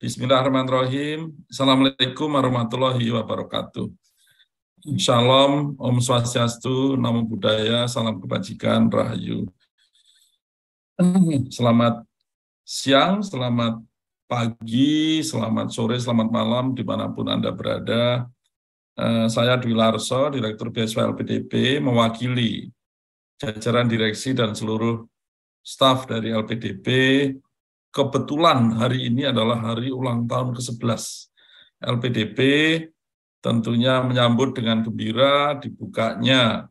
Bismillahirrahmanirrahim. Assalamualaikum warahmatullahi wabarakatuh. Shalom, Om Swastiastu, Namo Buddhaya, Salam Kebajikan, Rahayu. Selamat siang, selamat pagi, selamat sore, selamat malam, dimanapun Anda berada. Eh, saya Dwi Larso, Direktur BSW LPDP, mewakili jajaran direksi dan seluruh staf dari LPDP kebetulan hari ini adalah hari ulang tahun ke-11 LPDP tentunya menyambut dengan gembira dibukanya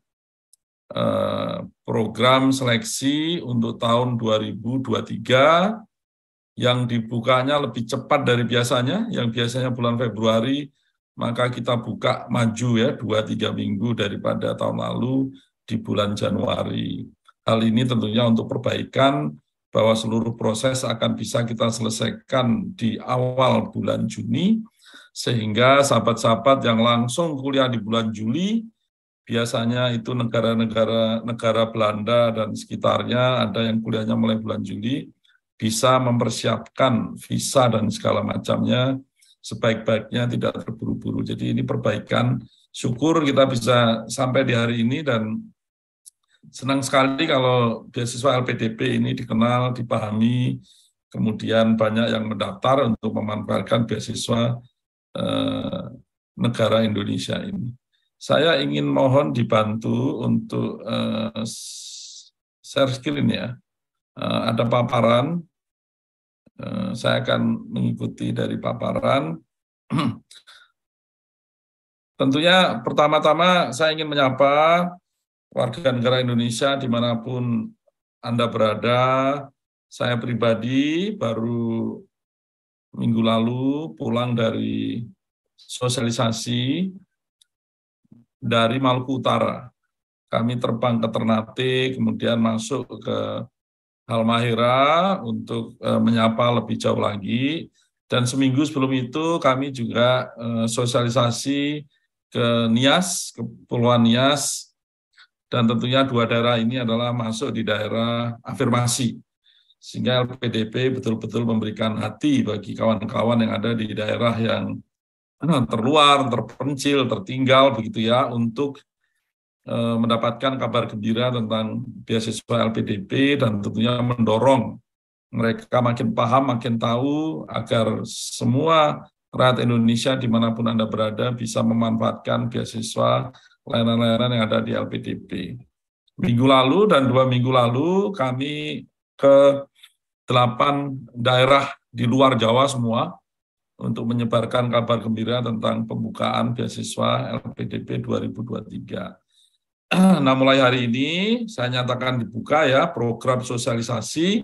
eh, program seleksi untuk tahun 2023 yang dibukanya lebih cepat dari biasanya, yang biasanya bulan Februari, maka kita buka maju ya 2-3 minggu daripada tahun lalu di bulan Januari. Hal ini tentunya untuk perbaikan bahwa seluruh proses akan bisa kita selesaikan di awal bulan Juni, sehingga sahabat-sahabat yang langsung kuliah di bulan Juli, biasanya itu negara-negara negara Belanda dan sekitarnya, ada yang kuliahnya mulai bulan Juli, bisa mempersiapkan visa dan segala macamnya sebaik-baiknya tidak terburu-buru. Jadi ini perbaikan. Syukur kita bisa sampai di hari ini dan senang sekali kalau beasiswa LPDP ini dikenal, dipahami, kemudian banyak yang mendaftar untuk memanfaatkan beasiswa eh, negara Indonesia ini. Saya ingin mohon dibantu untuk eh, share screen ya. Eh, ada paparan, eh, saya akan mengikuti dari paparan. Tentunya pertama-tama saya ingin menyapa warga negara Indonesia dimanapun Anda berada, saya pribadi baru minggu lalu pulang dari sosialisasi dari Maluku Utara. Kami terbang ke Ternate, kemudian masuk ke Halmahera untuk e, menyapa lebih jauh lagi. Dan seminggu sebelum itu kami juga e, sosialisasi ke Nias, ke Kepulauan Nias, dan tentunya dua daerah ini adalah masuk di daerah afirmasi sehingga LPDP betul-betul memberikan hati bagi kawan-kawan yang ada di daerah yang eh, terluar, terpencil, tertinggal begitu ya untuk eh, mendapatkan kabar gembira tentang beasiswa LPDP dan tentunya mendorong mereka makin paham, makin tahu agar semua rakyat Indonesia dimanapun Anda berada bisa memanfaatkan beasiswa layanan-layanan yang ada di LPDP. Minggu lalu dan dua minggu lalu kami ke delapan daerah di luar Jawa semua untuk menyebarkan kabar gembira tentang pembukaan beasiswa LPDP 2023. Nah, mulai hari ini saya nyatakan dibuka ya program sosialisasi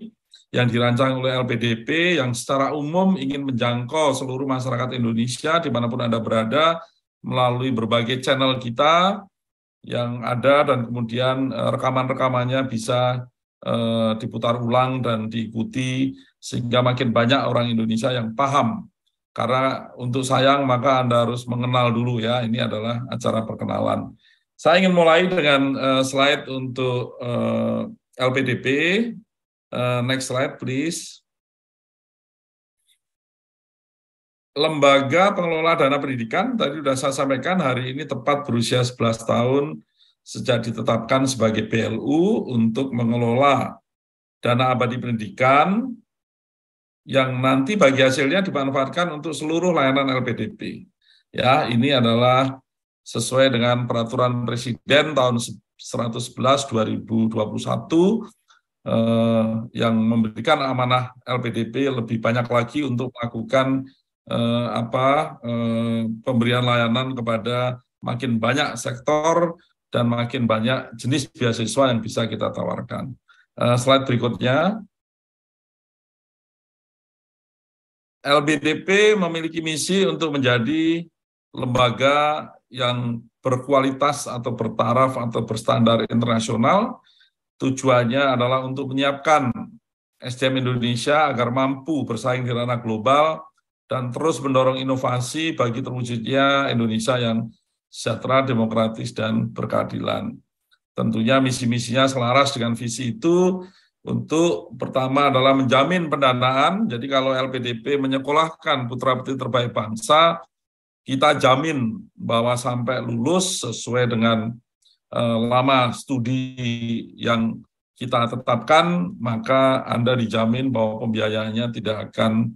yang dirancang oleh LPDP yang secara umum ingin menjangkau seluruh masyarakat Indonesia dimanapun Anda berada melalui berbagai channel kita yang ada dan kemudian eh, rekaman-rekamannya bisa eh, diputar ulang dan diikuti sehingga makin banyak orang Indonesia yang paham. Karena untuk sayang maka Anda harus mengenal dulu ya, ini adalah acara perkenalan. Saya ingin mulai dengan eh, slide untuk LPDP. next slide please. lembaga pengelola dana pendidikan tadi sudah saya sampaikan hari ini tepat berusia 11 tahun sejak ditetapkan sebagai PLU untuk mengelola dana abadi pendidikan yang nanti bagi hasilnya dimanfaatkan untuk seluruh layanan LPDP. Ya, ini adalah sesuai dengan peraturan presiden tahun 111 2021 eh, yang memberikan amanah LPDP lebih banyak lagi untuk melakukan eh, apa eh, pemberian layanan kepada makin banyak sektor dan makin banyak jenis beasiswa yang bisa kita tawarkan. Eh, slide berikutnya. LBDP memiliki misi untuk menjadi lembaga yang berkualitas atau bertaraf atau berstandar internasional. Tujuannya adalah untuk menyiapkan SDM Indonesia agar mampu bersaing di ranah global dan terus mendorong inovasi bagi terwujudnya Indonesia yang sejahtera, demokratis, dan berkeadilan. Tentunya misi-misinya selaras dengan visi itu untuk pertama adalah menjamin pendanaan. Jadi kalau LPDP menyekolahkan putra-putri terbaik bangsa, kita jamin bahwa sampai lulus sesuai dengan eh, lama studi yang kita tetapkan, maka Anda dijamin bahwa pembiayaannya tidak akan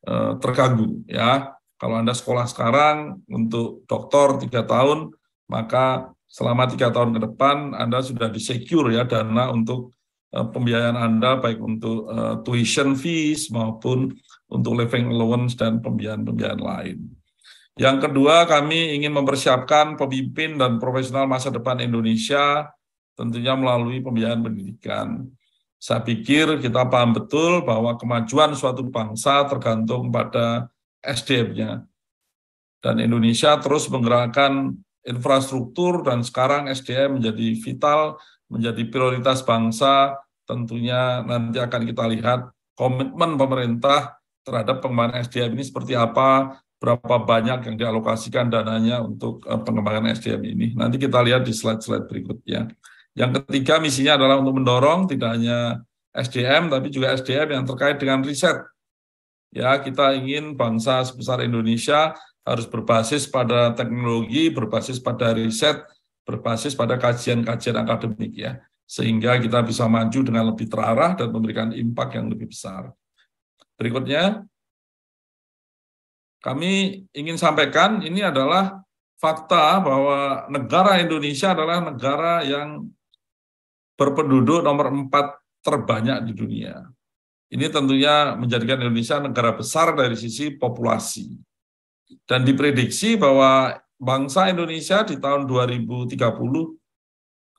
Eh, terkagum ya. Kalau Anda sekolah sekarang untuk doktor tiga tahun, maka selama tiga tahun ke depan Anda sudah di secure ya dana untuk eh, pembiayaan Anda baik untuk eh, tuition fees maupun untuk living allowance dan pembiayaan-pembiayaan lain. Yang kedua, kami ingin mempersiapkan pemimpin dan profesional masa depan Indonesia tentunya melalui pembiayaan pendidikan. Saya pikir kita paham betul bahwa kemajuan suatu bangsa tergantung pada SDM-nya. Dan Indonesia terus menggerakkan infrastruktur dan sekarang SDM menjadi vital, menjadi prioritas bangsa. Tentunya nanti akan kita lihat komitmen pemerintah terhadap pengembangan SDM ini seperti apa, berapa banyak yang dialokasikan dananya untuk eh, pengembangan SDM ini. Nanti kita lihat di slide-slide berikutnya. Yang ketiga misinya adalah untuk mendorong tidak hanya SDM tapi juga SDM yang terkait dengan riset. Ya, kita ingin bangsa sebesar Indonesia harus berbasis pada teknologi, berbasis pada riset, berbasis pada kajian-kajian akademik ya. Sehingga kita bisa maju dengan lebih terarah dan memberikan impact yang lebih besar. Berikutnya, kami ingin sampaikan ini adalah fakta bahwa negara Indonesia adalah negara yang berpenduduk nomor empat terbanyak di dunia. Ini tentunya menjadikan Indonesia negara besar dari sisi populasi. Dan diprediksi bahwa bangsa Indonesia di tahun 2030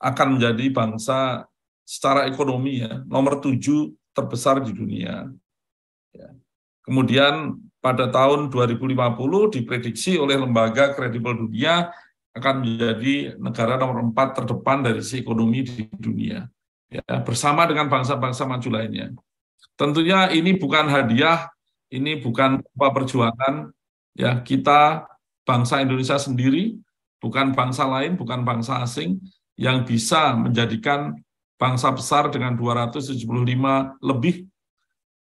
akan menjadi bangsa secara ekonomi ya, nomor tujuh terbesar di dunia. Ya. Kemudian pada tahun 2050 diprediksi oleh lembaga kredibel dunia akan menjadi negara nomor empat terdepan dari si ekonomi di dunia, ya, bersama dengan bangsa-bangsa maju lainnya. Tentunya ini bukan hadiah, ini bukan apa perjuangan, ya kita bangsa Indonesia sendiri, bukan bangsa lain, bukan bangsa asing yang bisa menjadikan bangsa besar dengan 275 lebih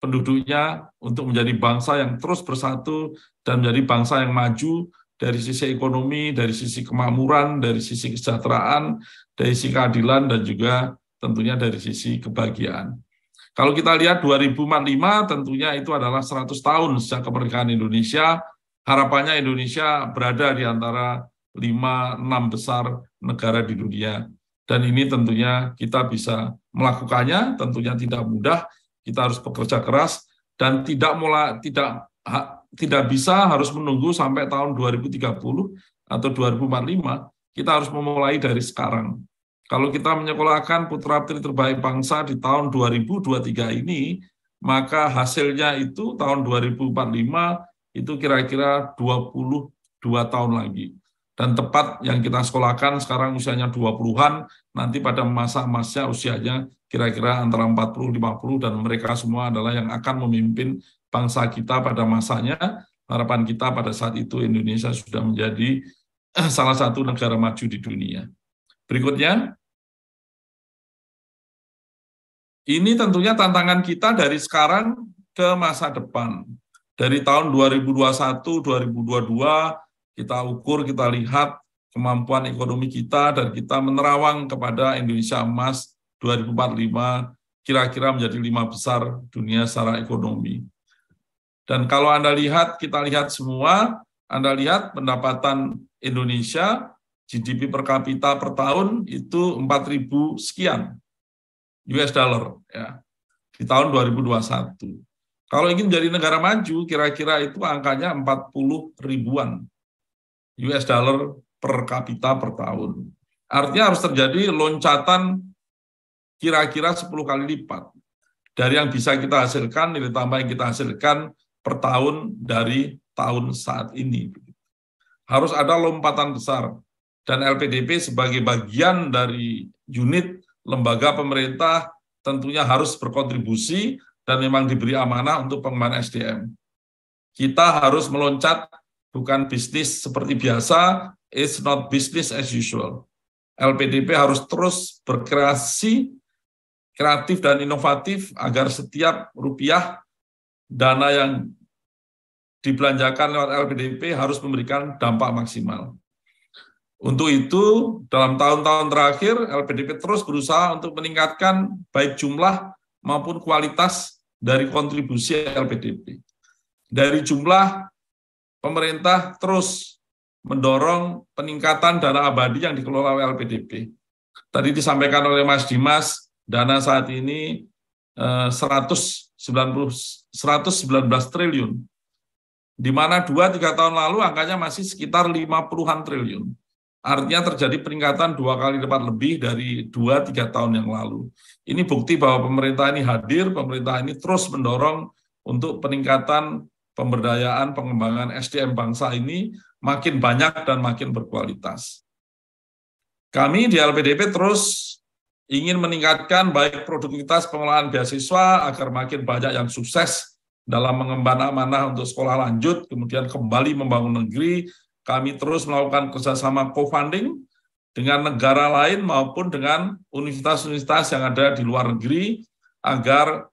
penduduknya untuk menjadi bangsa yang terus bersatu dan menjadi bangsa yang maju dari sisi ekonomi, dari sisi kemakmuran, dari sisi kesejahteraan, dari sisi keadilan, dan juga tentunya dari sisi kebahagiaan. Kalau kita lihat 2045 tentunya itu adalah 100 tahun sejak kemerdekaan Indonesia. Harapannya Indonesia berada di antara 5-6 besar negara di dunia. Dan ini tentunya kita bisa melakukannya, tentunya tidak mudah, kita harus bekerja keras, dan tidak mulai, tidak tidak bisa harus menunggu sampai tahun 2030 atau 2045, kita harus memulai dari sekarang. Kalau kita menyekolahkan putra-putri terbaik bangsa di tahun 2023 ini, maka hasilnya itu tahun 2045 itu kira-kira 22 tahun lagi. Dan tepat yang kita sekolahkan sekarang usianya 20-an, nanti pada masa masa usianya kira-kira antara 40-50, dan mereka semua adalah yang akan memimpin bangsa kita pada masanya, harapan kita pada saat itu Indonesia sudah menjadi eh, salah satu negara maju di dunia. Berikutnya, ini tentunya tantangan kita dari sekarang ke masa depan. Dari tahun 2021, 2022, kita ukur, kita lihat kemampuan ekonomi kita dan kita menerawang kepada Indonesia Emas 2045 kira-kira menjadi lima besar dunia secara ekonomi. Dan kalau Anda lihat, kita lihat semua, Anda lihat pendapatan Indonesia, GDP per kapita per tahun itu 4.000 sekian US dollar ya di tahun 2021. Kalau ingin jadi negara maju, kira-kira itu angkanya 40 ribuan US dollar per kapita per tahun. Artinya harus terjadi loncatan kira-kira 10 kali lipat dari yang bisa kita hasilkan, nilai tambah yang kita hasilkan per tahun dari tahun saat ini. Harus ada lompatan besar. Dan LPDP sebagai bagian dari unit lembaga pemerintah tentunya harus berkontribusi dan memang diberi amanah untuk pengembangan SDM. Kita harus meloncat bukan bisnis seperti biasa, it's not business as usual. LPDP harus terus berkreasi, kreatif dan inovatif agar setiap rupiah dana yang dibelanjakan lewat LPDP harus memberikan dampak maksimal. Untuk itu, dalam tahun-tahun terakhir, LPDP terus berusaha untuk meningkatkan baik jumlah maupun kualitas dari kontribusi LPDP. Dari jumlah, pemerintah terus mendorong peningkatan dana abadi yang dikelola oleh LPDP. Tadi disampaikan oleh Mas Dimas, dana saat ini 190 eh, 119 triliun. Di mana 2 3 tahun lalu angkanya masih sekitar 50-an triliun. Artinya terjadi peningkatan dua kali lipat lebih dari 2 3 tahun yang lalu. Ini bukti bahwa pemerintah ini hadir, pemerintah ini terus mendorong untuk peningkatan pemberdayaan pengembangan SDM bangsa ini makin banyak dan makin berkualitas. Kami di LPDP terus ingin meningkatkan baik produktivitas pengelolaan beasiswa agar makin banyak yang sukses dalam mengemban amanah untuk sekolah lanjut, kemudian kembali membangun negeri. Kami terus melakukan kerjasama co-funding dengan negara lain maupun dengan universitas-universitas yang ada di luar negeri agar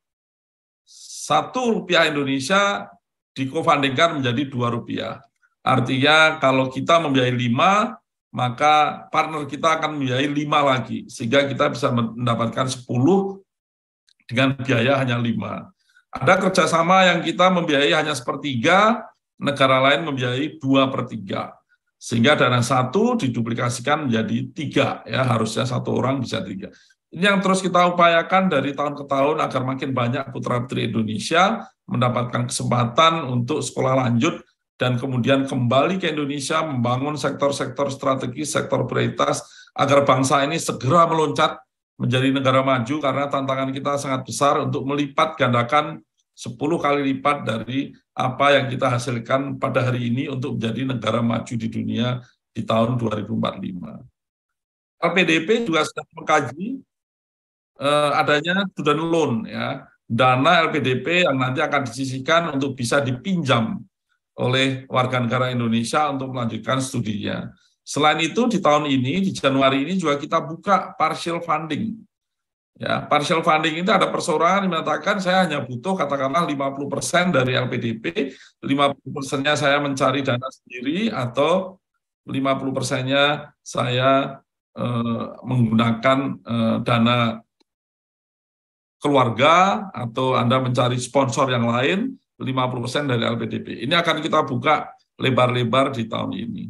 satu rupiah Indonesia di co-fundingkan menjadi dua rupiah. Artinya kalau kita membiayai lima, maka partner kita akan membiayai lima lagi, sehingga kita bisa mendapatkan 10 dengan biaya hanya lima. Ada kerjasama yang kita membiayai hanya sepertiga, negara lain membiayai dua per tiga. Sehingga dana satu diduplikasikan menjadi tiga, ya harusnya satu orang bisa tiga. Ini yang terus kita upayakan dari tahun ke tahun agar makin banyak putra putri Indonesia mendapatkan kesempatan untuk sekolah lanjut dan kemudian kembali ke Indonesia membangun sektor-sektor strategis, sektor prioritas agar bangsa ini segera meloncat menjadi negara maju karena tantangan kita sangat besar untuk melipat gandakan 10 kali lipat dari apa yang kita hasilkan pada hari ini untuk menjadi negara maju di dunia di tahun 2045. LPDP juga sedang mengkaji eh, adanya student loan ya, dana LPDP yang nanti akan disisihkan untuk bisa dipinjam oleh warga negara Indonesia untuk melanjutkan studinya. Selain itu di tahun ini di Januari ini juga kita buka partial funding. Ya, partial funding itu ada persoalan yang mengatakan saya hanya butuh katakanlah 50% dari LPDP, 50%-nya saya mencari dana sendiri atau 50%-nya saya eh, menggunakan eh, dana keluarga atau Anda mencari sponsor yang lain 50% dari LPDP. Ini akan kita buka lebar-lebar di tahun ini.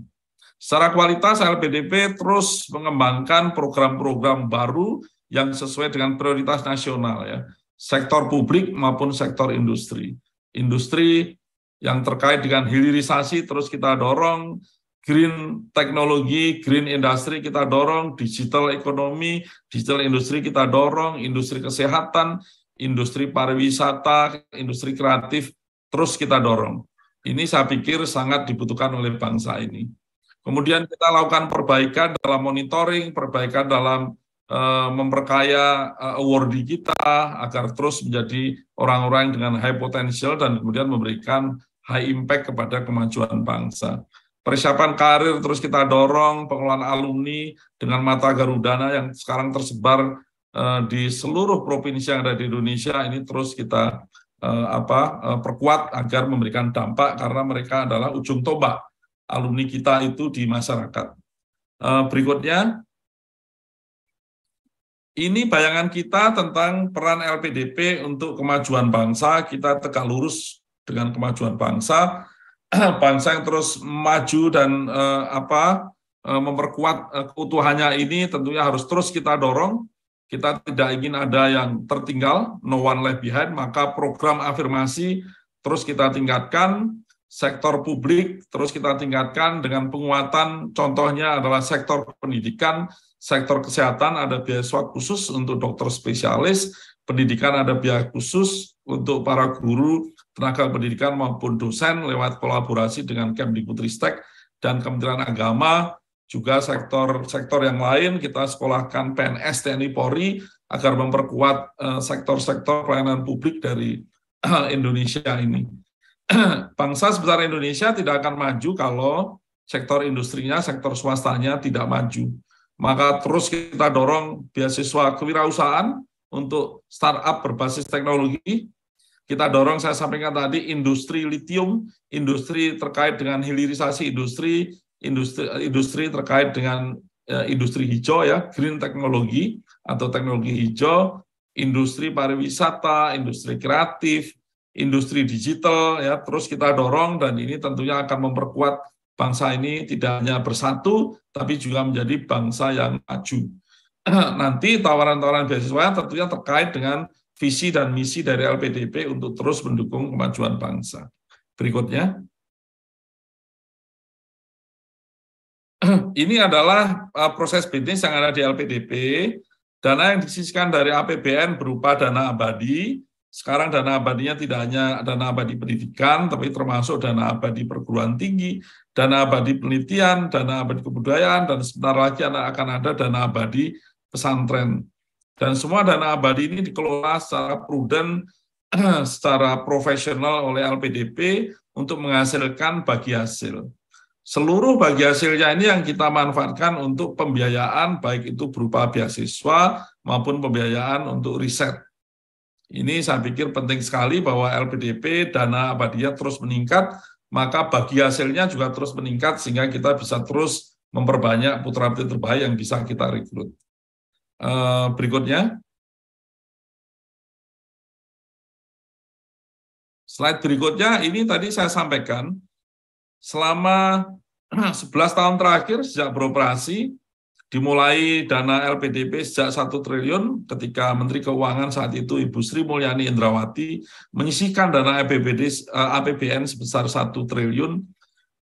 Secara kualitas LPDP terus mengembangkan program-program baru yang sesuai dengan prioritas nasional ya, sektor publik maupun sektor industri. Industri yang terkait dengan hilirisasi terus kita dorong, green teknologi, green industri kita dorong, digital ekonomi, digital industri kita dorong, industri kesehatan, industri pariwisata, industri kreatif terus kita dorong. Ini saya pikir sangat dibutuhkan oleh bangsa ini. Kemudian kita lakukan perbaikan dalam monitoring, perbaikan dalam uh, memperkaya uh, eh, awardee kita agar terus menjadi orang-orang dengan high potential dan kemudian memberikan high impact kepada kemajuan bangsa. Persiapan karir terus kita dorong, pengelolaan alumni dengan mata Garudana yang sekarang tersebar Eh, di seluruh provinsi yang ada di Indonesia ini terus kita eh, apa eh, perkuat agar memberikan dampak karena mereka adalah ujung tombak alumni kita itu di masyarakat. Berikutnya ini bayangan kita tentang peran LPDP untuk kemajuan bangsa. Kita tegak lurus dengan kemajuan bangsa, bangsa yang terus maju dan uh, apa uh, memperkuat uh, keutuhannya ini tentunya harus terus kita dorong kita tidak ingin ada yang tertinggal, no one left behind, maka program afirmasi terus kita tingkatkan, sektor publik terus kita tingkatkan dengan penguatan contohnya adalah sektor pendidikan, sektor kesehatan ada beasiswa khusus untuk dokter spesialis, pendidikan ada biaya khusus untuk para guru, tenaga pendidikan maupun dosen lewat kolaborasi dengan Kemdikbudristek dan Kementerian Agama juga sektor-sektor yang lain kita sekolahkan PNS TNI Polri agar memperkuat eh, sektor-sektor pelayanan publik dari Indonesia ini. Bangsa sebesar Indonesia tidak akan maju kalau sektor industrinya, sektor swastanya tidak maju. Maka terus kita dorong beasiswa kewirausahaan untuk startup berbasis teknologi. Kita dorong, saya sampaikan tadi, industri litium, industri terkait dengan hilirisasi industri, industri industri terkait dengan eh, industri hijau ya, green technology atau teknologi hijau, industri pariwisata, industri kreatif, industri digital ya, terus kita dorong dan ini tentunya akan memperkuat bangsa ini tidak hanya bersatu tapi juga menjadi bangsa yang maju. Nanti tawaran-tawaran beasiswa tentunya terkait dengan visi dan misi dari LPDP untuk terus mendukung kemajuan bangsa. Berikutnya. ini adalah uh, proses bisnis yang ada di LPDP. Dana yang disisikan dari APBN berupa dana abadi. Sekarang dana abadinya tidak hanya dana abadi pendidikan, tapi termasuk dana abadi perguruan tinggi, dana abadi penelitian, dana abadi kebudayaan, dan sebentar lagi akan ada dana abadi pesantren. Dan semua dana abadi ini dikelola secara prudent, secara profesional oleh LPDP untuk menghasilkan bagi hasil. Seluruh bagi hasilnya ini yang kita manfaatkan untuk pembiayaan, baik itu berupa beasiswa maupun pembiayaan untuk riset. Ini saya pikir penting sekali bahwa LPDP dana abadiah terus meningkat, maka bagi hasilnya juga terus meningkat sehingga kita bisa terus memperbanyak putra-putri terbaik yang bisa kita rekrut. Eh, berikutnya. Slide berikutnya, ini tadi saya sampaikan, selama 11 tahun terakhir sejak beroperasi, dimulai dana LPDP sejak satu triliun ketika Menteri Keuangan saat itu Ibu Sri Mulyani Indrawati menyisihkan dana APBD, eh, APBN sebesar satu triliun,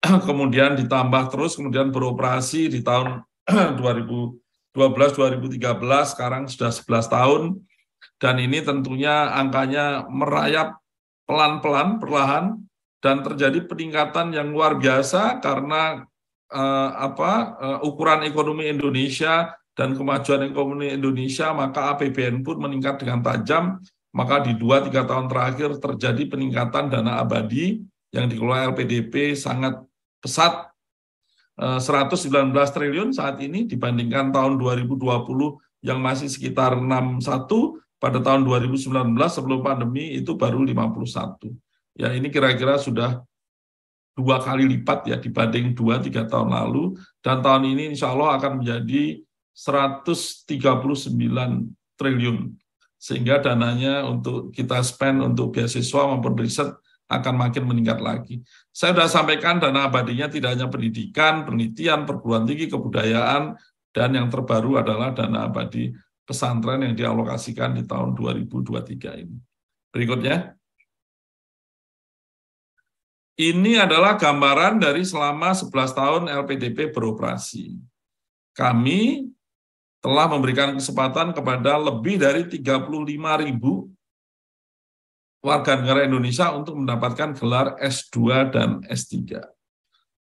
kemudian ditambah terus, kemudian beroperasi di tahun 2012, 2013, sekarang sudah 11 tahun, dan ini tentunya angkanya merayap pelan-pelan, perlahan, dan terjadi peningkatan yang luar biasa karena uh, apa uh, ukuran ekonomi Indonesia dan kemajuan ekonomi Indonesia maka APBN pun meningkat dengan tajam maka di 2 3 tahun terakhir terjadi peningkatan dana abadi yang dikelola LPDP sangat pesat 119 eh, triliun saat ini dibandingkan tahun 2020 yang masih sekitar 61 pada tahun 2019 sebelum pandemi itu baru 51 ya ini kira-kira sudah dua kali lipat ya dibanding dua tiga tahun lalu dan tahun ini insya Allah akan menjadi 139 triliun sehingga dananya untuk kita spend untuk beasiswa maupun riset akan makin meningkat lagi. Saya sudah sampaikan dana abadinya tidak hanya pendidikan, penelitian, perguruan tinggi, kebudayaan, dan yang terbaru adalah dana abadi pesantren yang dialokasikan di tahun 2023 ini. Berikutnya. Ini adalah gambaran dari selama 11 tahun LPDP beroperasi. Kami telah memberikan kesempatan kepada lebih dari 35 ribu warga negara Indonesia untuk mendapatkan gelar S2 dan S3.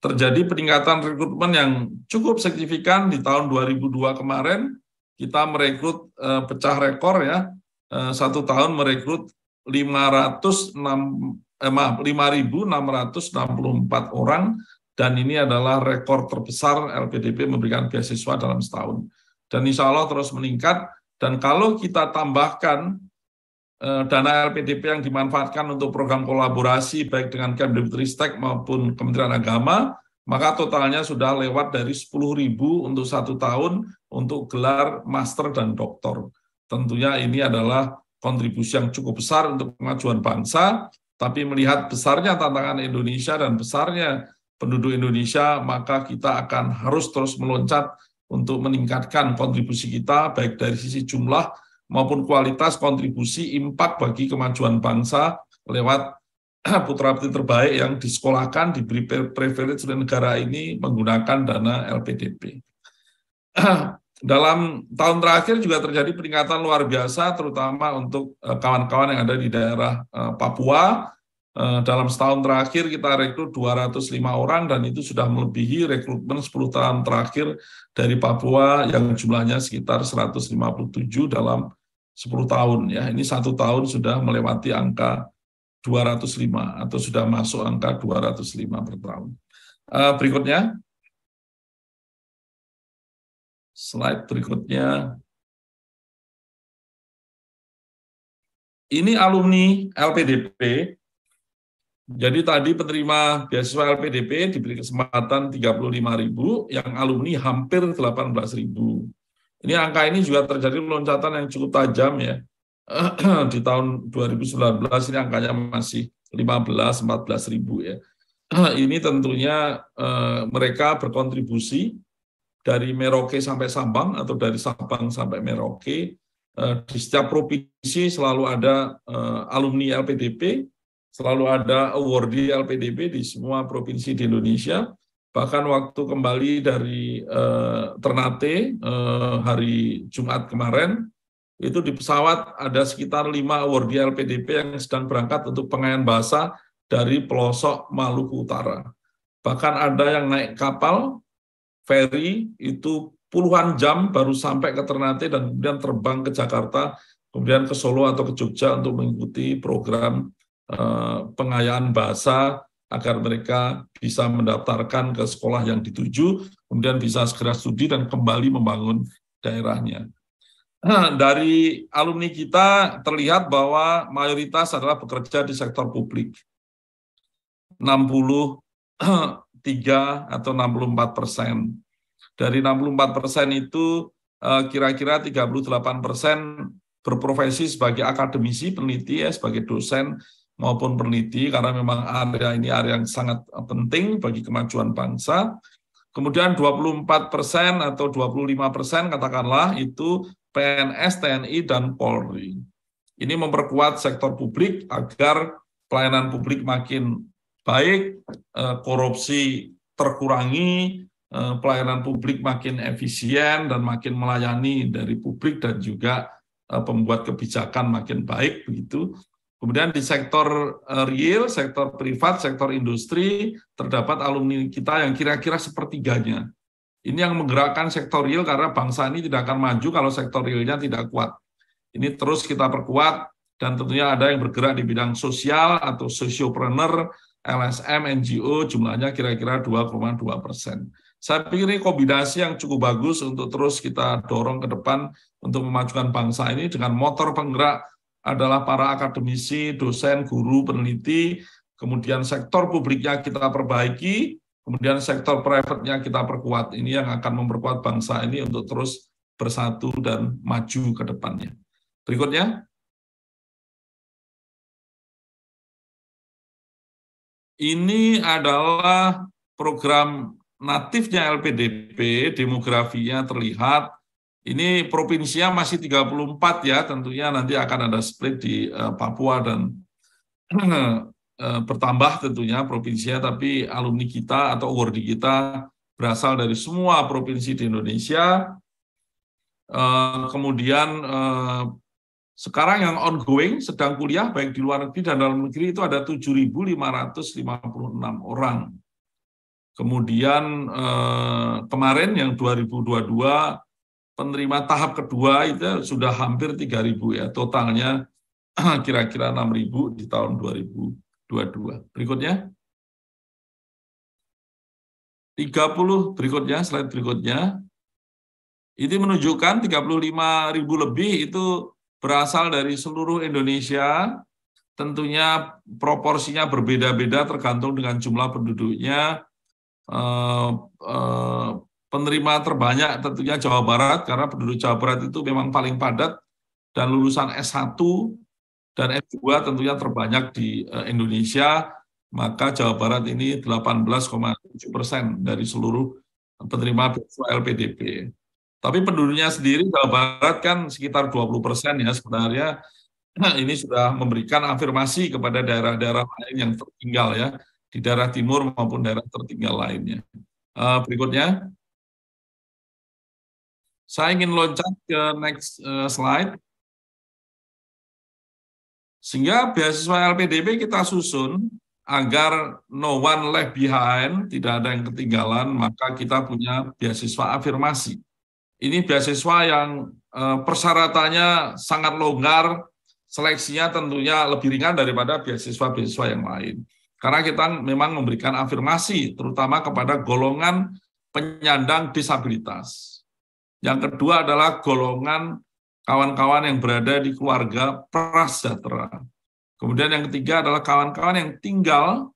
Terjadi peningkatan rekrutmen yang cukup signifikan di tahun 2002 kemarin, kita merekrut eh, pecah rekor ya, eh, satu tahun merekrut 506 5.664 eh, orang dan ini adalah rekor terbesar LPDP memberikan beasiswa dalam setahun. Dan insya Allah terus meningkat. Dan kalau kita tambahkan eh, dana LPDP yang dimanfaatkan untuk program kolaborasi baik dengan Kemdikbudristek maupun Kementerian Agama, maka totalnya sudah lewat dari 10.000 untuk satu tahun untuk gelar master dan doktor. Tentunya ini adalah kontribusi yang cukup besar untuk kemajuan bangsa tapi melihat besarnya tantangan Indonesia dan besarnya penduduk Indonesia, maka kita akan harus terus meloncat untuk meningkatkan kontribusi kita, baik dari sisi jumlah maupun kualitas kontribusi impak bagi kemajuan bangsa lewat putra-putri terbaik yang disekolahkan, diberi privilege oleh negara ini menggunakan dana LPDP Dalam tahun terakhir juga terjadi peningkatan luar biasa, terutama untuk eh, kawan-kawan yang ada di daerah eh, Papua. Eh, dalam setahun terakhir kita rekrut 205 orang dan itu sudah melebihi rekrutmen 10 tahun terakhir dari Papua yang jumlahnya sekitar 157 dalam 10 tahun. ya Ini satu tahun sudah melewati angka 205 atau sudah masuk angka 205 per tahun. Berikutnya. Slide berikutnya. Ini alumni LPDP. Jadi tadi penerima beasiswa LPDP diberi kesempatan 35.000, yang alumni hampir 18.000. Ini angka ini juga terjadi loncatan yang cukup tajam ya. Di tahun 2019 ini angkanya masih 15 14000 ya. Ini tentunya eh, mereka berkontribusi dari Merauke sampai Sabang atau dari Sabang sampai Merauke eh, di setiap provinsi selalu ada eh, alumni LPDP, selalu ada awardee LPDP di semua provinsi di Indonesia. Bahkan waktu kembali dari eh, Ternate hari Jumat kemarin, itu di pesawat ada sekitar lima awardee LPDP yang sedang berangkat untuk pengayaan bahasa dari pelosok Maluku Utara. Bahkan ada yang naik kapal ferry itu puluhan jam baru sampai ke Ternate dan kemudian terbang ke Jakarta, kemudian ke Solo atau ke Jogja untuk mengikuti program eh, pengayaan bahasa agar mereka bisa mendaftarkan ke sekolah yang dituju, kemudian bisa segera studi dan kembali membangun daerahnya. Nah, dari alumni kita terlihat bahwa mayoritas adalah bekerja di sektor publik. 60 3 atau 64 persen. Dari 64 persen itu eh, kira-kira 38 persen berprofesi sebagai akademisi, peneliti, ya, sebagai dosen maupun peneliti, karena memang area ini area yang sangat eh, penting bagi kemajuan bangsa. Kemudian 24 persen atau 25 persen katakanlah itu PNS, TNI, dan Polri. Ini memperkuat sektor publik agar pelayanan publik makin baik eh, korupsi terkurangi, eh, pelayanan publik makin efisien dan makin melayani dari publik dan juga eh, pembuat kebijakan makin baik begitu. Kemudian di sektor real, sektor privat, sektor industri terdapat alumni kita yang kira-kira sepertiganya. Ini yang menggerakkan sektor real karena bangsa ini tidak akan maju kalau sektor realnya tidak kuat. Ini terus kita perkuat dan tentunya ada yang bergerak di bidang sosial atau sosiopreneur, LSM, NGO jumlahnya kira-kira 2,2 persen. Saya pikir ini kombinasi yang cukup bagus untuk terus kita dorong ke depan untuk memajukan bangsa ini dengan motor penggerak adalah para akademisi, dosen, guru, peneliti, kemudian sektor publiknya kita perbaiki, kemudian sektor private-nya kita perkuat. Ini yang akan memperkuat bangsa ini untuk terus bersatu dan maju ke depannya. Berikutnya. ini adalah program natifnya LPDP, demografinya terlihat. Ini provinsinya masih 34 ya, tentunya nanti akan ada split di uh, Papua dan uh, bertambah tentunya provinsinya, tapi alumni kita atau awardee kita berasal dari semua provinsi di Indonesia. Uh, kemudian uh, sekarang yang ongoing sedang kuliah baik di luar negeri dan dalam negeri itu ada 7.556 orang. Kemudian eh, kemarin yang 2022 penerima tahap kedua itu sudah hampir 3.000 ya totalnya kira-kira 6.000 di tahun 2022. Berikutnya. 30 berikutnya, slide berikutnya. Ini menunjukkan 35.000 lebih itu berasal dari seluruh Indonesia, tentunya proporsinya berbeda-beda tergantung dengan jumlah penduduknya. Eh, eh, penerima terbanyak tentunya Jawa Barat karena penduduk Jawa Barat itu memang paling padat dan lulusan S1 dan S2 tentunya terbanyak di eh, Indonesia. Maka Jawa Barat ini 18,7 persen dari seluruh penerima beasiswa LPDP. Tapi penduduknya sendiri Jawa Barat kan sekitar 20 persen ya sebenarnya ini sudah memberikan afirmasi kepada daerah-daerah lain yang tertinggal ya di daerah timur maupun daerah tertinggal lainnya. Uh, berikutnya, saya ingin loncat ke next uh, slide. Sehingga beasiswa LPDP kita susun agar no one left behind, tidak ada yang ketinggalan, maka kita punya beasiswa afirmasi ini beasiswa yang eh, persyaratannya sangat longgar, seleksinya tentunya lebih ringan daripada beasiswa-beasiswa yang lain. Karena kita memang memberikan afirmasi terutama kepada golongan penyandang disabilitas. Yang kedua adalah golongan kawan-kawan yang berada di keluarga prasejahtera. Kemudian yang ketiga adalah kawan-kawan yang tinggal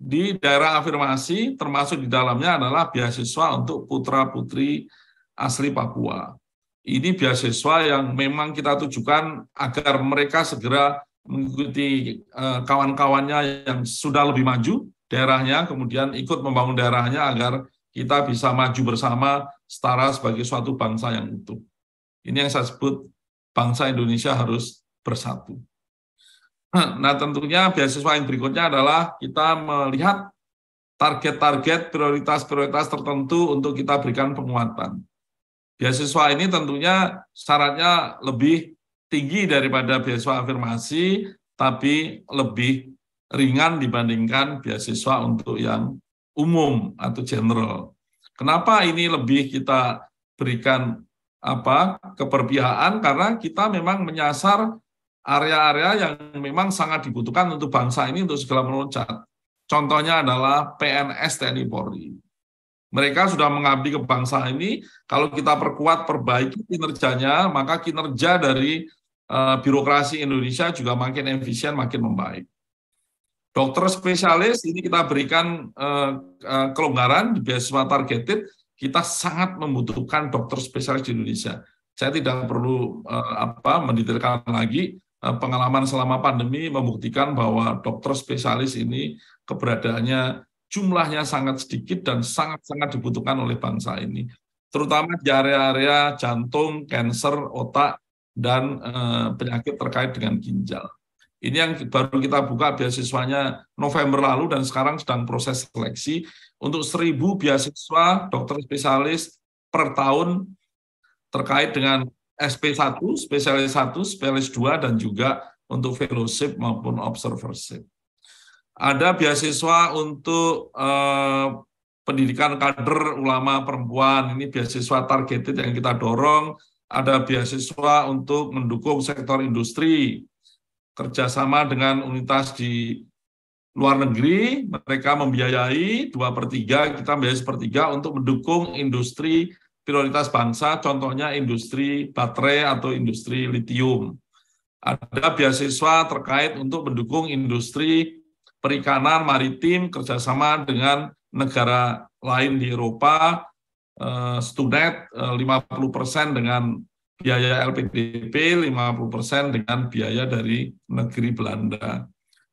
di daerah afirmasi, termasuk di dalamnya adalah beasiswa untuk putra-putri asli Papua. Ini beasiswa yang memang kita tujukan agar mereka segera mengikuti eh, kawan-kawannya yang sudah lebih maju daerahnya, kemudian ikut membangun daerahnya agar kita bisa maju bersama setara sebagai suatu bangsa yang utuh. Ini yang saya sebut bangsa Indonesia harus bersatu. Nah tentunya beasiswa yang berikutnya adalah kita melihat target-target prioritas-prioritas tertentu untuk kita berikan penguatan. Beasiswa ya, ini tentunya syaratnya lebih tinggi daripada beasiswa afirmasi, tapi lebih ringan dibandingkan beasiswa untuk yang umum atau general. Kenapa ini lebih kita berikan apa keperpihakan karena kita memang menyasar area-area yang memang sangat dibutuhkan untuk bangsa ini untuk segala meloncat. Contohnya adalah PNS TNI Polri. Mereka sudah mengabdi ke bangsa ini. Kalau kita perkuat, perbaiki kinerjanya, maka kinerja dari uh, birokrasi Indonesia juga makin efisien, makin membaik. Dokter spesialis ini kita berikan uh, uh, kelonggaran di beasiswa targeted. Kita sangat membutuhkan dokter spesialis di Indonesia. Saya tidak perlu uh, apa mendetailkan lagi uh, pengalaman selama pandemi membuktikan bahwa dokter spesialis ini keberadaannya jumlahnya sangat sedikit dan sangat-sangat dibutuhkan oleh bangsa ini. Terutama di area-area jantung, kanker, otak, dan eh, penyakit terkait dengan ginjal. Ini yang baru kita buka beasiswanya November lalu dan sekarang sedang proses seleksi untuk seribu beasiswa dokter spesialis per tahun terkait dengan SP1, spesialis 1, spesialis 2 dan juga untuk fellowship maupun observership. Ada beasiswa untuk eh, pendidikan kader ulama perempuan, ini beasiswa targeted yang kita dorong, ada beasiswa untuk mendukung sektor industri, kerjasama dengan unitas di luar negeri, mereka membiayai dua per tiga, kita membiayai sepertiga untuk mendukung industri prioritas bangsa, contohnya industri baterai atau industri litium. Ada beasiswa terkait untuk mendukung industri perikanan maritim kerjasama dengan negara lain di Eropa, eh, student eh, 50% dengan biaya LPDP, 50% dengan biaya dari negeri Belanda.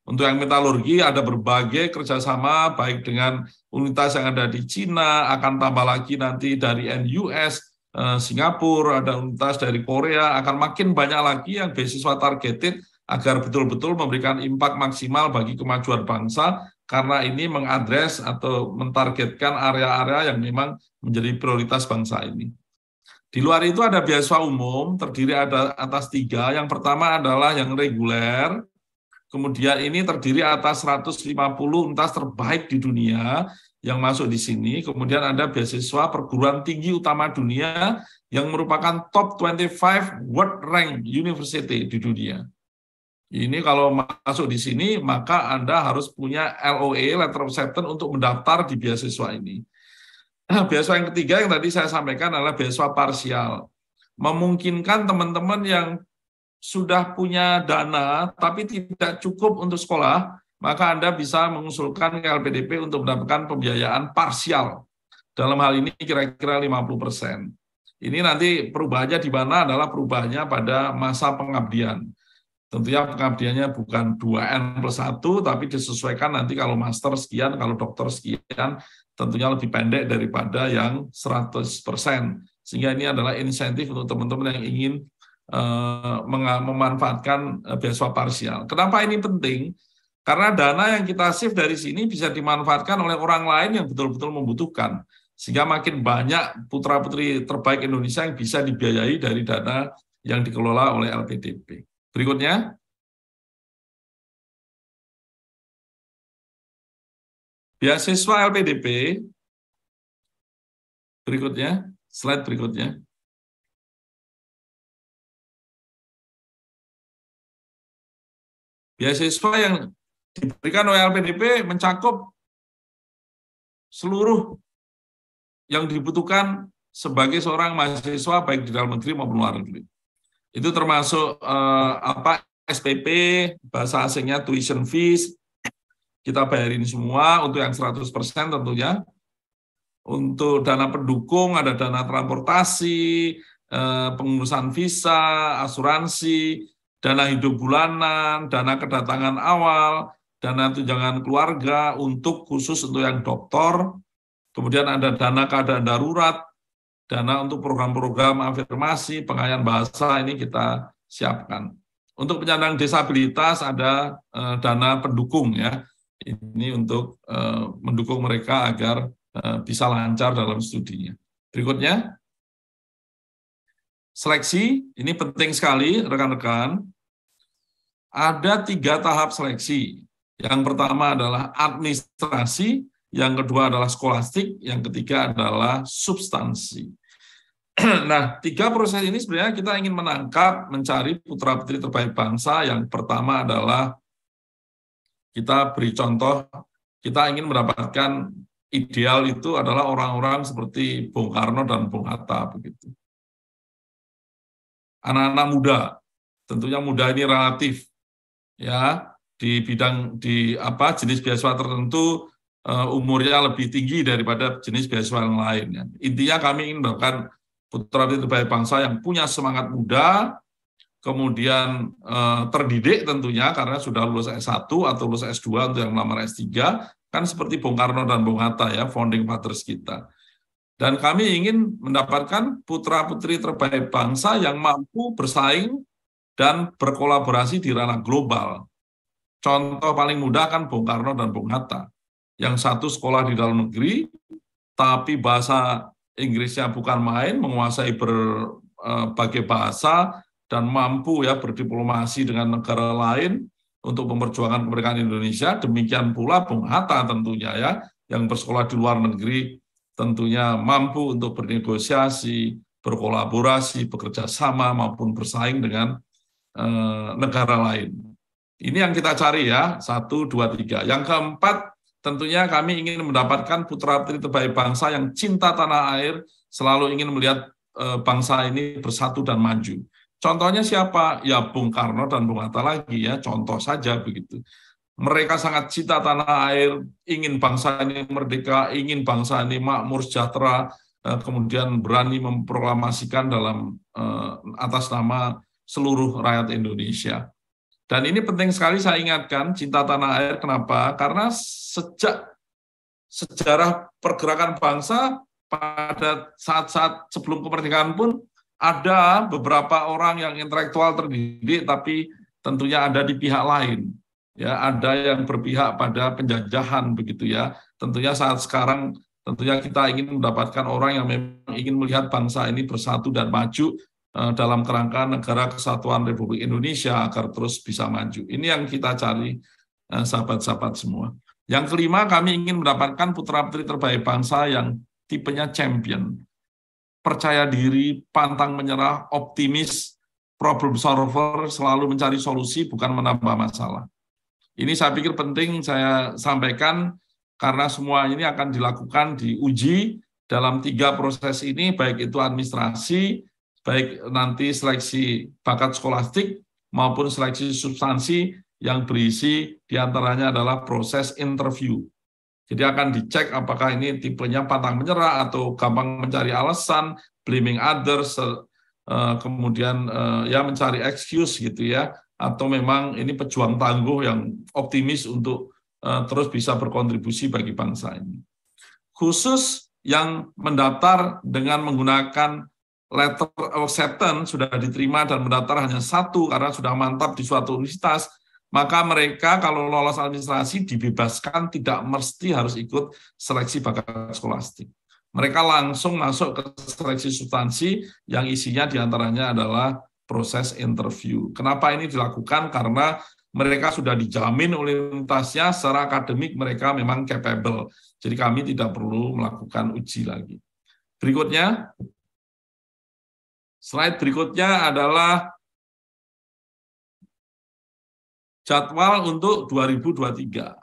Untuk yang metalurgi ada berbagai kerjasama baik dengan unitas yang ada di Cina, akan tambah lagi nanti dari NUS, eh, Singapura, ada unitas dari Korea, akan makin banyak lagi yang beasiswa targeted agar betul-betul memberikan impak maksimal bagi kemajuan bangsa karena ini mengadres atau mentargetkan area-area yang memang menjadi prioritas bangsa ini. Di luar itu ada beasiswa umum, terdiri ada atas tiga. Yang pertama adalah yang reguler, kemudian ini terdiri atas 150 untas terbaik di dunia yang masuk di sini. Kemudian ada beasiswa perguruan tinggi utama dunia yang merupakan top 25 world rank university di dunia. Ini kalau masuk di sini, maka Anda harus punya LOE, letter of acceptance, untuk mendaftar di beasiswa ini. Nah, beasiswa yang ketiga yang tadi saya sampaikan adalah beasiswa parsial. Memungkinkan teman-teman yang sudah punya dana tapi tidak cukup untuk sekolah, maka Anda bisa mengusulkan ke LPDP untuk mendapatkan pembiayaan parsial. Dalam hal ini kira-kira 50 persen. Ini nanti perubahannya di mana adalah perubahannya pada masa pengabdian. Tentunya pengabdiannya bukan 2N plus 1, tapi disesuaikan nanti kalau master sekian, kalau dokter sekian, tentunya lebih pendek daripada yang 100%. Sehingga ini adalah insentif untuk teman-teman yang ingin uh, memanfaatkan eh, beasiswa parsial. Kenapa ini penting? Karena dana yang kita save dari sini bisa dimanfaatkan oleh orang lain yang betul-betul membutuhkan. Sehingga makin banyak putra-putri terbaik Indonesia yang bisa dibiayai dari dana yang dikelola oleh LPDP. Berikutnya. Beasiswa LPDP. Berikutnya, slide berikutnya. Beasiswa yang diberikan oleh LPDP mencakup seluruh yang dibutuhkan sebagai seorang mahasiswa baik di dalam negeri maupun luar negeri. Itu termasuk eh, apa SPP, bahasa asingnya tuition fees, kita bayarin semua untuk yang 100% tentunya. Untuk dana pendukung ada dana transportasi, eh, pengurusan visa, asuransi, dana hidup bulanan, dana kedatangan awal, dana tunjangan keluarga untuk khusus untuk yang dokter, kemudian ada dana keadaan darurat, dana untuk program-program afirmasi, pengayaan bahasa ini kita siapkan. Untuk penyandang disabilitas ada e, dana pendukung ya. Ini untuk e, mendukung mereka agar e, bisa lancar dalam studinya. Berikutnya seleksi ini penting sekali rekan-rekan. Ada tiga tahap seleksi. Yang pertama adalah administrasi, yang kedua adalah skolastik, yang ketiga adalah substansi. Nah, tiga proses ini sebenarnya kita ingin menangkap, mencari putra-putri terbaik bangsa. Yang pertama adalah kita beri contoh, kita ingin mendapatkan ideal itu adalah orang-orang seperti Bung Karno dan Bung Hatta begitu. Anak-anak muda, tentunya muda ini relatif ya di bidang di apa jenis beasiswa tertentu Eh, umurnya lebih tinggi daripada jenis beasiswa yang lain. Ya. Intinya kami ingin bahkan putra putri terbaik bangsa yang punya semangat muda, kemudian eh, terdidik tentunya karena sudah lulus S1 atau lulus S2 untuk yang melamar S3, kan seperti Bung Karno dan Bung Hatta ya, founding fathers kita. Dan kami ingin mendapatkan putra-putri terbaik bangsa yang mampu bersaing dan berkolaborasi di ranah global. Contoh paling mudah kan Bung Karno dan Bung Hatta yang satu sekolah di dalam negeri, tapi bahasa Inggrisnya bukan main, menguasai berbagai eh, bahasa, dan mampu ya berdiplomasi dengan negara lain untuk memperjuangkan kemerdekaan Indonesia. Demikian pula Bung Hatta tentunya ya, yang bersekolah di luar negeri tentunya mampu untuk bernegosiasi, berkolaborasi, bekerja sama maupun bersaing dengan e, negara lain. Ini yang kita cari ya, satu, dua, tiga. Yang keempat, Tentunya kami ingin mendapatkan putra-putri terbaik bangsa yang cinta tanah air, selalu ingin melihat eh, bangsa ini bersatu dan maju. Contohnya siapa? Ya Bung Karno dan Bung Hatta lagi ya, contoh saja begitu. Mereka sangat cinta tanah air, ingin bangsa ini merdeka, ingin bangsa ini makmur sejahtera, eh, kemudian berani memproklamasikan dalam eh, atas nama seluruh rakyat Indonesia. Dan ini penting sekali saya ingatkan cinta tanah air kenapa? Karena sejak sejarah pergerakan bangsa pada saat-saat sebelum kemerdekaan pun ada beberapa orang yang intelektual terdidik tapi tentunya ada di pihak lain. Ya, ada yang berpihak pada penjajahan begitu ya. Tentunya saat sekarang tentunya kita ingin mendapatkan orang yang memang ingin melihat bangsa ini bersatu dan maju Eh, dalam kerangka negara kesatuan Republik Indonesia agar terus bisa maju. Ini yang kita cari eh, sahabat-sahabat semua. Yang kelima, kami ingin mendapatkan putra-putri terbaik bangsa yang tipenya champion, percaya diri, pantang menyerah, optimis, problem solver, selalu mencari solusi, bukan menambah masalah. Ini saya pikir penting saya sampaikan karena semua ini akan dilakukan diuji dalam tiga proses ini, baik itu administrasi, baik nanti seleksi bakat skolastik maupun seleksi substansi yang berisi diantaranya adalah proses interview. Jadi akan dicek apakah ini tipenya pantang menyerah atau gampang mencari alasan, blaming others, eh, eh, kemudian eh, ya mencari excuse gitu ya, atau memang ini pejuang tangguh yang optimis untuk terus bisa berkontribusi bagi bangsa ini. Khusus yang mendaftar dengan menggunakan letter of acceptance sudah diterima dan mendaftar hanya satu karena sudah mantap di suatu universitas, maka mereka kalau lolos administrasi dibebaskan tidak mesti harus ikut seleksi bakat skolastik. Mereka langsung masuk ke seleksi substansi yang isinya diantaranya adalah proses interview. Kenapa ini dilakukan? Karena mereka sudah dijamin oleh universitasnya secara akademik mereka memang capable. Jadi kami tidak perlu melakukan uji lagi. Berikutnya, Slide berikutnya adalah jadwal untuk 2023.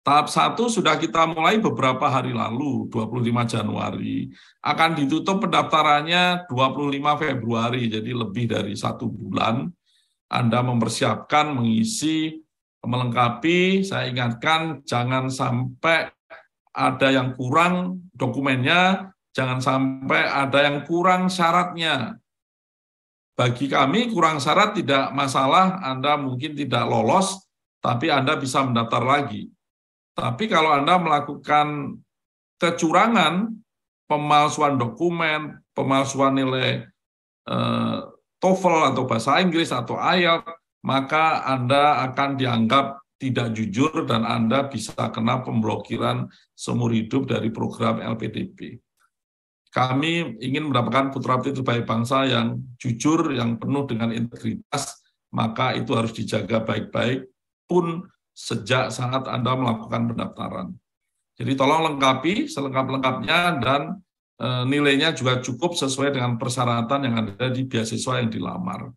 Tahap satu sudah kita mulai beberapa hari lalu, 25 Januari. Akan ditutup pendaftarannya 25 Februari, jadi lebih dari satu bulan. Anda mempersiapkan, mengisi, melengkapi, saya ingatkan jangan sampai ada yang kurang dokumennya, jangan sampai ada yang kurang syaratnya. Bagi kami kurang syarat tidak masalah, Anda mungkin tidak lolos, tapi Anda bisa mendaftar lagi. Tapi kalau Anda melakukan kecurangan, pemalsuan dokumen, pemalsuan nilai eh, TOEFL atau bahasa Inggris atau IELTS, maka Anda akan dianggap tidak jujur dan Anda bisa kena pemblokiran seumur hidup dari program LPDP. Kami ingin mendapatkan putra-putri terbaik bangsa yang jujur, yang penuh dengan integritas, maka itu harus dijaga baik-baik pun sejak saat Anda melakukan pendaftaran. Jadi tolong lengkapi selengkap-lengkapnya dan e, nilainya juga cukup sesuai dengan persyaratan yang ada di beasiswa yang dilamar.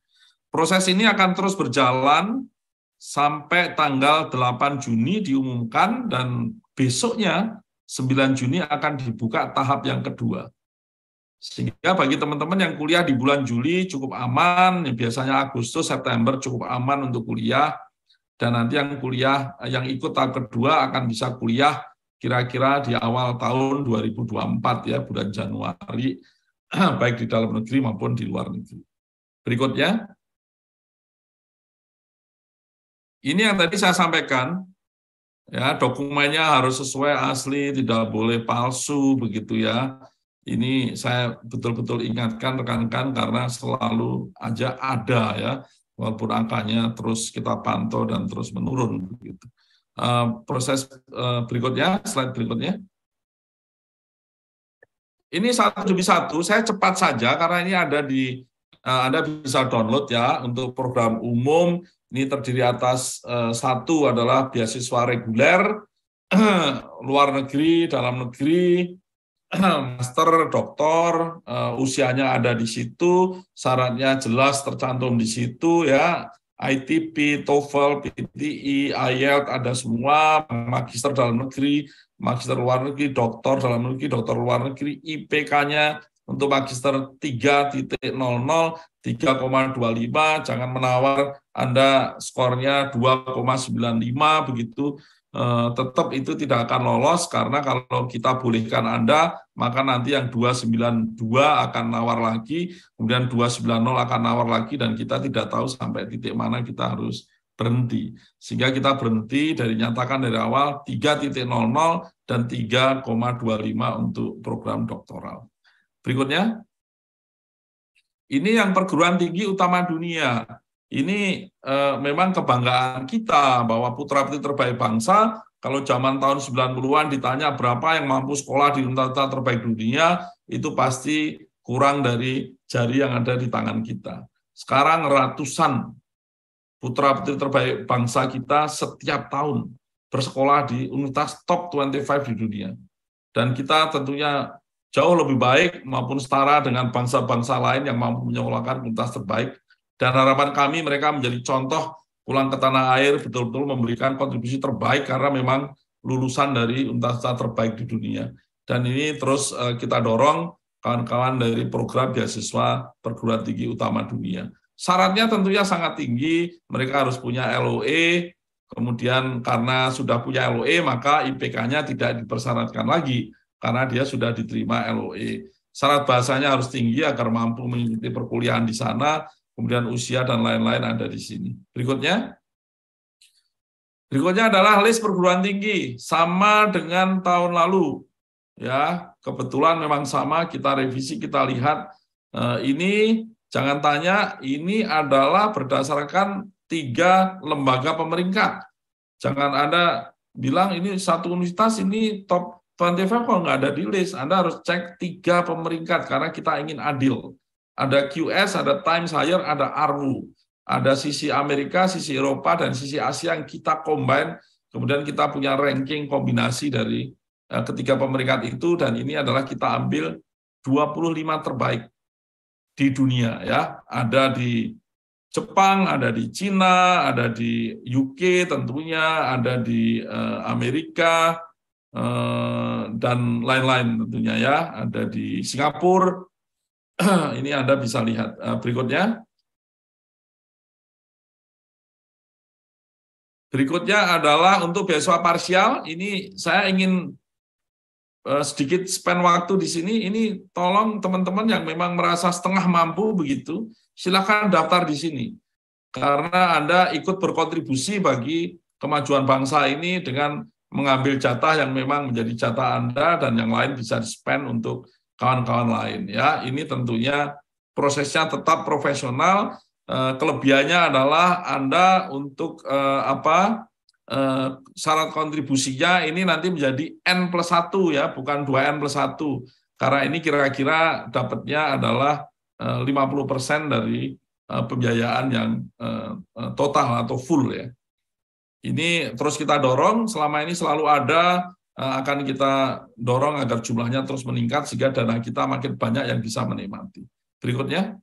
Proses ini akan terus berjalan sampai tanggal 8 Juni diumumkan dan besoknya 9 Juni akan dibuka tahap yang kedua. Sehingga bagi teman-teman yang kuliah di bulan Juli cukup aman, biasanya Agustus, September cukup aman untuk kuliah, dan nanti yang kuliah, yang ikut tahap kedua akan bisa kuliah kira-kira di awal tahun 2024 ya, bulan Januari, baik di dalam negeri maupun di luar negeri. Berikutnya, ini yang tadi saya sampaikan, ya dokumennya harus sesuai asli, tidak boleh palsu begitu ya ini saya betul-betul ingatkan rekan-rekan karena selalu aja ada ya walaupun angkanya terus kita pantau dan terus menurun begitu. Uh, eh, proses uh, berikutnya, slide berikutnya. Ini satu demi satu, saya cepat saja karena ini ada di uh, Anda bisa download ya untuk program umum. Ini terdiri atas uh, satu adalah beasiswa reguler luar negeri, dalam negeri, master, doktor, uh, usianya ada di situ, syaratnya jelas tercantum di situ ya. ITP, TOEFL, PTI, IELTS ada semua, magister dalam negeri, magister luar negeri, doktor dalam negeri, doktor luar negeri, IPK-nya untuk magister 3.00, 3,25, jangan menawar Anda skornya 2,95 begitu Eh, tetap itu tidak akan lolos karena kalau kita bolehkan Anda, maka nanti yang 292 akan nawar lagi, kemudian 290 akan nawar lagi, dan kita tidak tahu sampai titik mana kita harus berhenti. Sehingga kita berhenti dari nyatakan dari awal 3.00 dan 3,25 untuk program doktoral. Berikutnya, ini yang perguruan tinggi utama dunia ini e, memang kebanggaan kita bahwa putra-putri terbaik bangsa kalau zaman tahun 90-an ditanya berapa yang mampu sekolah di universitas terbaik dunia, itu pasti kurang dari jari yang ada di tangan kita. Sekarang ratusan putra-putri terbaik bangsa kita setiap tahun bersekolah di universitas top 25 di dunia. Dan kita tentunya jauh lebih baik maupun setara dengan bangsa-bangsa lain yang mampu menyekolahkan universitas terbaik dan harapan kami mereka menjadi contoh pulang ke tanah air betul-betul memberikan kontribusi terbaik karena memang lulusan dari universitas terbaik di dunia. Dan ini terus eh, kita dorong kawan-kawan dari program beasiswa perguruan tinggi utama dunia. Syaratnya tentunya sangat tinggi, mereka harus punya LOE, kemudian karena sudah punya LOE maka IPK-nya tidak dipersyaratkan lagi karena dia sudah diterima LOE. Syarat bahasanya harus tinggi agar mampu mengikuti perkuliahan di sana, kemudian usia dan lain-lain ada di sini. Berikutnya. Berikutnya adalah list perguruan tinggi sama dengan tahun lalu. Ya, kebetulan memang sama kita revisi, kita lihat eh, ini jangan tanya, ini adalah berdasarkan tiga lembaga pemeringkat. Jangan Anda bilang ini satu universitas ini top 25 kok nggak ada di list. Anda harus cek tiga pemeringkat karena kita ingin adil. Ada QS, ada Times Higher, ada ARMU. Ada sisi Amerika, sisi Eropa, dan sisi Asia yang kita combine. Kemudian kita punya ranking kombinasi dari eh, ketiga pemeringkat itu dan ini adalah kita ambil 25 terbaik di dunia ya. Ada di Jepang, ada di Cina, ada di UK tentunya, ada di eh, Amerika eh, dan lain-lain tentunya ya, ada di Singapura ini Anda bisa lihat eh, berikutnya. Berikutnya adalah untuk beasiswa parsial. Ini saya ingin eh, sedikit spend waktu di sini. Ini tolong teman-teman yang memang merasa setengah mampu begitu, silakan daftar di sini. Karena Anda ikut berkontribusi bagi kemajuan bangsa ini dengan mengambil jatah yang memang menjadi jatah Anda dan yang lain bisa di-spend untuk kawan-kawan lain ya. Ini tentunya prosesnya tetap profesional. Eh, kelebihannya adalah Anda untuk eh, apa eh, syarat kontribusinya ini nanti menjadi N plus 1 ya, bukan 2N plus 1. Karena ini kira-kira dapatnya adalah 50% dari pembiayaan yang total atau full ya. Ini terus kita dorong, selama ini selalu ada Eh, akan kita dorong agar jumlahnya terus meningkat sehingga dana kita makin banyak yang bisa menikmati. Berikutnya.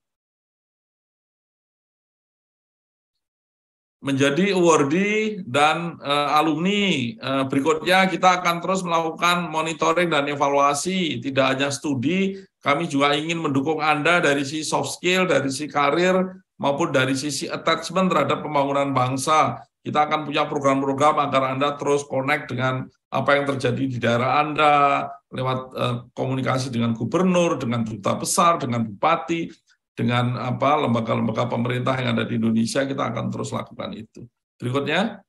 Menjadi awardee dan uh, alumni. Uh, berikutnya kita akan terus melakukan monitoring dan evaluasi, tidak hanya studi, kami juga ingin mendukung Anda dari sisi soft skill, dari sisi karir, maupun dari sisi attachment terhadap pembangunan bangsa kita akan punya program-program agar Anda terus connect dengan apa yang terjadi di daerah Anda, lewat eh, komunikasi dengan gubernur, dengan duta besar, dengan bupati, dengan apa lembaga-lembaga pemerintah yang ada di Indonesia, kita akan terus lakukan itu. Berikutnya,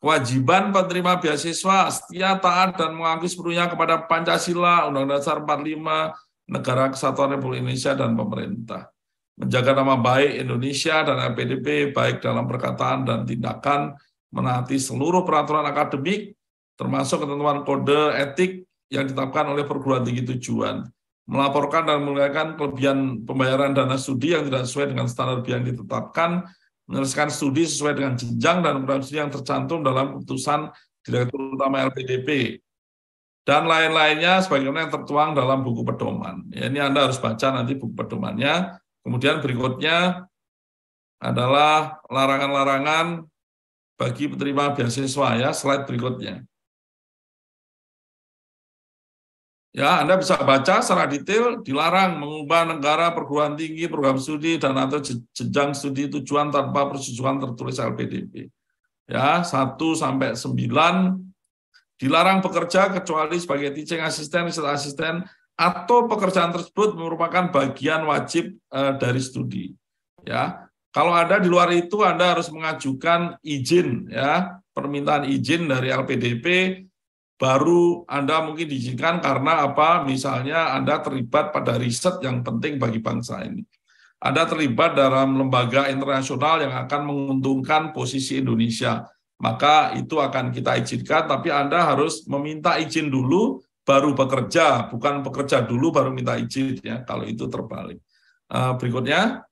kewajiban penerima beasiswa setia taat dan mengakui sepenuhnya kepada Pancasila, Undang-Undang Dasar 45, Negara Kesatuan Republik Indonesia dan pemerintah menjaga nama baik Indonesia dan LPDP baik dalam perkataan dan tindakan menaati seluruh peraturan akademik termasuk ketentuan kode etik yang ditetapkan oleh perguruan tinggi tujuan melaporkan dan mengeluarkan kelebihan pembayaran dana studi yang tidak sesuai dengan standar yang ditetapkan menyelesaikan studi sesuai dengan jenjang dan program studi yang tercantum dalam keputusan Direktur Utama LPDP dan lain-lainnya sebagaimana yang tertuang dalam buku pedoman. Ya, ini Anda harus baca nanti buku pedomannya Kemudian berikutnya adalah larangan-larangan bagi penerima beasiswa ya, slide berikutnya. Ya, Anda bisa baca secara detail dilarang mengubah negara perguruan tinggi, program studi dan atau jenjang studi tujuan tanpa persetujuan tertulis LPDP. Ya, 1 sampai 9 dilarang bekerja kecuali sebagai teaching assistant, asisten atau pekerjaan tersebut merupakan bagian wajib eh, dari studi. Ya, kalau ada di luar itu Anda harus mengajukan izin ya, permintaan izin dari LPDP baru Anda mungkin diizinkan karena apa? Misalnya Anda terlibat pada riset yang penting bagi bangsa ini. Anda terlibat dalam lembaga internasional yang akan menguntungkan posisi Indonesia. Maka itu akan kita izinkan, tapi Anda harus meminta izin dulu baru bekerja, bukan bekerja dulu baru minta izin ya. Kalau itu terbalik. Eh, berikutnya,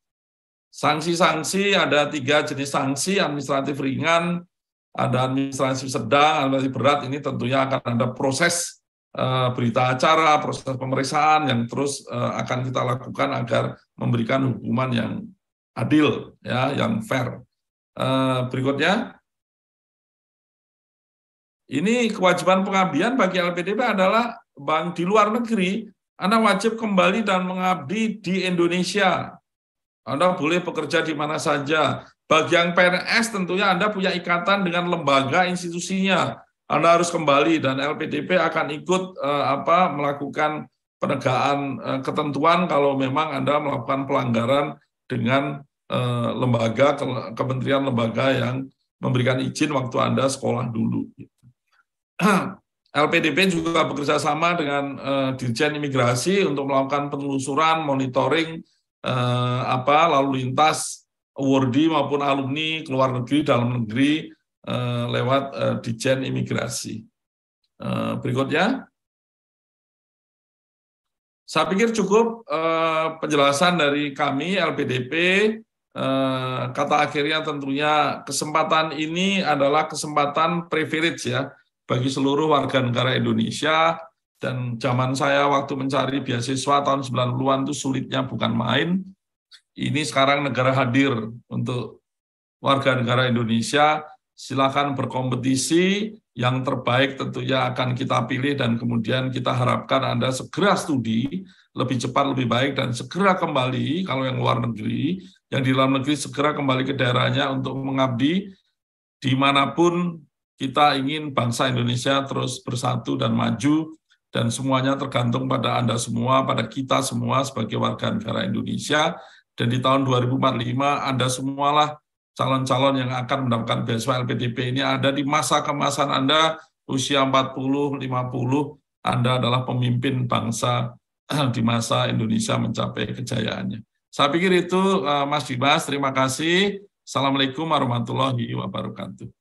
sanksi-sanksi ada tiga jenis sanksi administratif ringan, ada administratif sedang, administratif berat. Ini tentunya akan ada proses eh, berita acara, proses pemeriksaan yang terus eh, akan kita lakukan agar memberikan hukuman yang adil, ya, yang fair. Berikutnya ini kewajiban pengabdian bagi LPDP adalah bank di luar negeri, Anda wajib kembali dan mengabdi di Indonesia. Anda boleh bekerja di mana saja. Bagi yang PNS tentunya Anda punya ikatan dengan lembaga institusinya. Anda harus kembali dan LPDP akan ikut eh, apa melakukan penegakan eh, ketentuan kalau memang Anda melakukan pelanggaran dengan eh, lembaga kementerian lembaga yang memberikan izin waktu Anda sekolah dulu. LPDP juga bekerja sama dengan uh, Dirjen Imigrasi untuk melakukan penelusuran, monitoring uh, apa lalu lintas awardee maupun alumni keluar negeri dalam negeri uh, lewat uh, Dirjen Imigrasi. Uh, berikutnya, saya pikir cukup uh, penjelasan dari kami LPDP. Uh, kata akhirnya tentunya kesempatan ini adalah kesempatan privilege ya bagi seluruh warga negara Indonesia dan zaman saya waktu mencari beasiswa tahun 90-an itu sulitnya bukan main. Ini sekarang negara hadir untuk warga negara Indonesia. Silakan berkompetisi, yang terbaik tentunya akan kita pilih dan kemudian kita harapkan Anda segera studi, lebih cepat lebih baik dan segera kembali kalau yang luar negeri, yang di dalam negeri segera kembali ke daerahnya untuk mengabdi dimanapun kita ingin bangsa Indonesia terus bersatu dan maju, dan semuanya tergantung pada Anda semua, pada kita semua sebagai warga negara Indonesia. Dan di tahun 2045, Anda semualah calon-calon yang akan mendapatkan beasiswa LPDP ini ada di masa kemasan Anda, usia 40, 50, Anda adalah pemimpin bangsa di masa Indonesia mencapai kejayaannya. Saya pikir itu, eh, Mas Dimas. Terima kasih. Assalamualaikum warahmatullahi wabarakatuh.